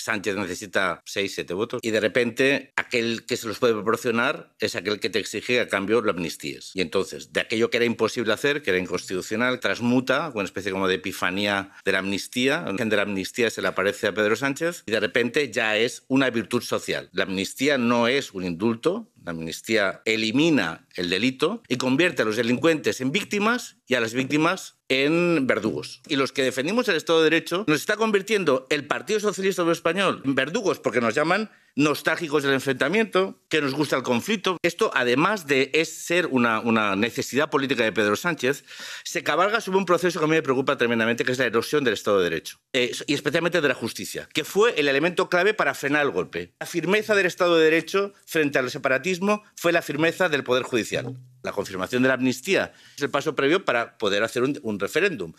Sánchez necesita 6, 7 votos, y de repente aquel que se los puede proporcionar es aquel que te exige a cambio la amnistía. Y entonces, de aquello que era imposible hacer, que era inconstitucional, transmuta una especie como de epifanía de la amnistía, el de la amnistía se le aparece a Pedro Sánchez, y de repente ya es una virtud social. La amnistía no es un indulto, la amnistía elimina el delito y convierte a los delincuentes en víctimas y a las víctimas en verdugos. Y los que defendimos el Estado de Derecho nos está convirtiendo el Partido Socialista Obrero Español en verdugos porque nos llaman nostálgicos del enfrentamiento, que nos gusta el conflicto. Esto, además de es ser una, una necesidad política de Pedro Sánchez, se cabalga sobre un proceso que a mí me preocupa tremendamente, que es la erosión del Estado de Derecho, eh, y especialmente de la justicia, que fue el elemento clave para frenar el golpe. La firmeza del Estado de Derecho frente al separatismo fue la firmeza del Poder Judicial. La confirmación de la amnistía es el paso previo para poder hacer un, un referéndum.